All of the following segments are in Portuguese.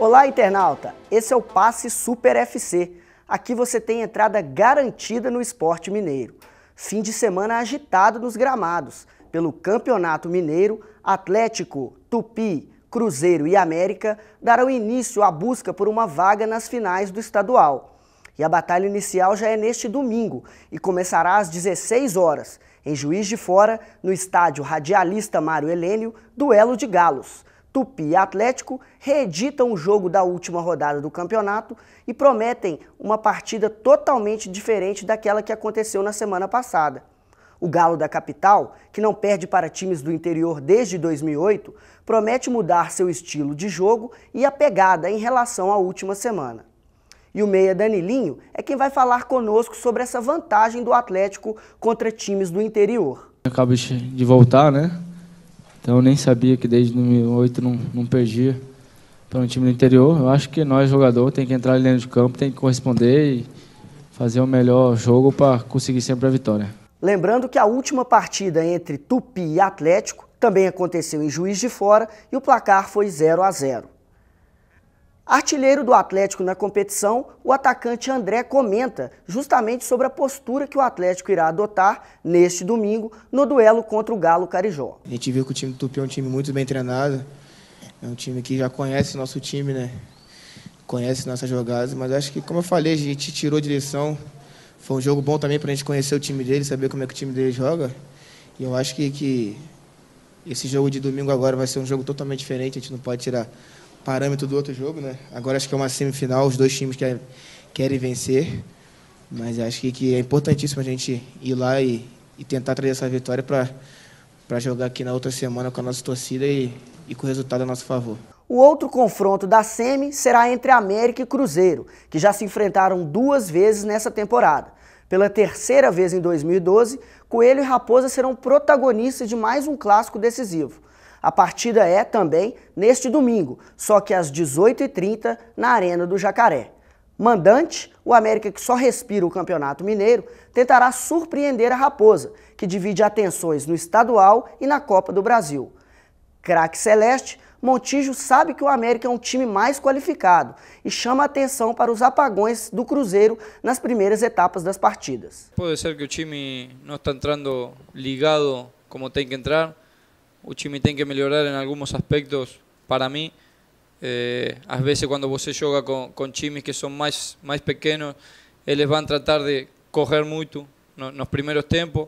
Olá, internauta! Esse é o Passe Super FC. Aqui você tem entrada garantida no esporte mineiro. Fim de semana agitado nos gramados. Pelo Campeonato Mineiro, Atlético, Tupi, Cruzeiro e América darão início à busca por uma vaga nas finais do estadual. E a batalha inicial já é neste domingo e começará às 16 horas, em Juiz de Fora, no estádio Radialista Mário Helênio, duelo de galos. Tupi e Atlético reeditam o jogo da última rodada do campeonato e prometem uma partida totalmente diferente daquela que aconteceu na semana passada. O Galo da capital, que não perde para times do interior desde 2008, promete mudar seu estilo de jogo e a pegada em relação à última semana. E o meia Danilinho é quem vai falar conosco sobre essa vantagem do Atlético contra times do interior. Acabo de voltar, né? Então eu nem sabia que desde 2008 não, não perdia para um time do interior. Eu acho que nós, jogador, tem que entrar ali dentro de campo, tem que corresponder e fazer o melhor jogo para conseguir sempre a vitória. Lembrando que a última partida entre Tupi e Atlético também aconteceu em Juiz de Fora e o placar foi 0 a 0. Artilheiro do Atlético na competição, o atacante André comenta justamente sobre a postura que o Atlético irá adotar neste domingo no duelo contra o Galo Carijó. A gente viu que o time do Tupi é um time muito bem treinado, é um time que já conhece nosso time, né? Conhece nossas jogadas, mas acho que, como eu falei, a gente tirou de lição. Foi um jogo bom também para a gente conhecer o time dele, saber como é que o time dele joga. E eu acho que, que esse jogo de domingo agora vai ser um jogo totalmente diferente, a gente não pode tirar parâmetro do outro jogo, né? Agora acho que é uma semifinal, os dois times querem, é, querem vencer, mas acho que, que é importantíssimo a gente ir lá e, e tentar trazer essa vitória para jogar aqui na outra semana com a nossa torcida e, e com o resultado a nosso favor. O outro confronto da SEMI será entre América e Cruzeiro, que já se enfrentaram duas vezes nessa temporada. Pela terceira vez em 2012, Coelho e Raposa serão protagonistas de mais um clássico decisivo. A partida é também neste domingo, só que às 18h30 na Arena do Jacaré. Mandante, o América que só respira o Campeonato Mineiro, tentará surpreender a Raposa, que divide atenções no estadual e na Copa do Brasil. Craque Celeste, Montijo sabe que o América é um time mais qualificado e chama atenção para os apagões do Cruzeiro nas primeiras etapas das partidas. Pode ser que o time não está entrando ligado como tem que entrar o time tem que melhorar em alguns aspectos para mim. Eh, às vezes, quando você joga com, com times que são mais, mais pequenos, eles vão tratar de correr muito no, nos primeiros tempos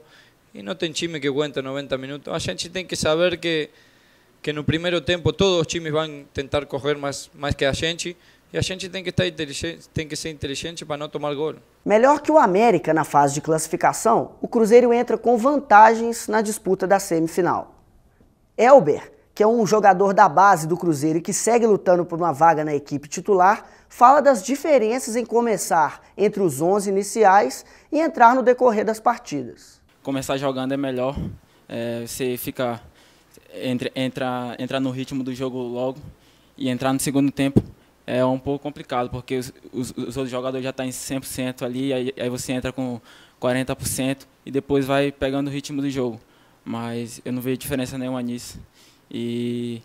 e não tem time que aguenta 90 minutos. A gente tem que saber que, que no primeiro tempo todos os times vão tentar correr mais, mais que a gente e a gente tem que, estar inteligente, tem que ser inteligente para não tomar gol. Melhor que o América na fase de classificação, o Cruzeiro entra com vantagens na disputa da semifinal. Elber, que é um jogador da base do Cruzeiro e que segue lutando por uma vaga na equipe titular, fala das diferenças em começar entre os 11 iniciais e entrar no decorrer das partidas. Começar jogando é melhor, é, você fica entra, entra, entra no ritmo do jogo logo e entrar no segundo tempo é um pouco complicado, porque os, os, os outros jogadores já estão tá em 100% ali, aí, aí você entra com 40% e depois vai pegando o ritmo do jogo mas eu não vejo diferença nenhuma nisso. E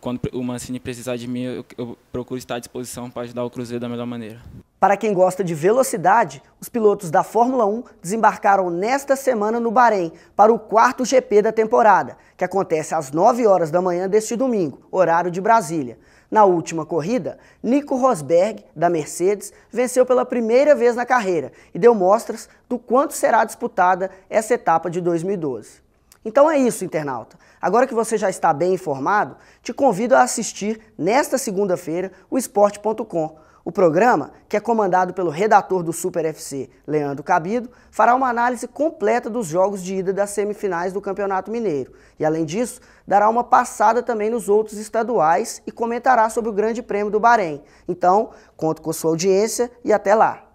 quando, o Mancini precisar de mim, eu, eu procuro estar à disposição para ajudar o Cruzeiro da melhor maneira. Para quem gosta de velocidade, os pilotos da Fórmula 1 desembarcaram nesta semana no Bahrein para o quarto GP da temporada, que acontece às 9 horas da manhã deste domingo, horário de Brasília. Na última corrida, Nico Rosberg, da Mercedes, venceu pela primeira vez na carreira e deu mostras do quanto será disputada essa etapa de 2012. Então é isso, internauta. Agora que você já está bem informado, te convido a assistir nesta segunda-feira o Esporte.com. O programa, que é comandado pelo redator do Super FC, Leandro Cabido, fará uma análise completa dos jogos de ida das semifinais do Campeonato Mineiro. E, além disso, dará uma passada também nos outros estaduais e comentará sobre o Grande Prêmio do Bahrein. Então, conto com sua audiência e até lá!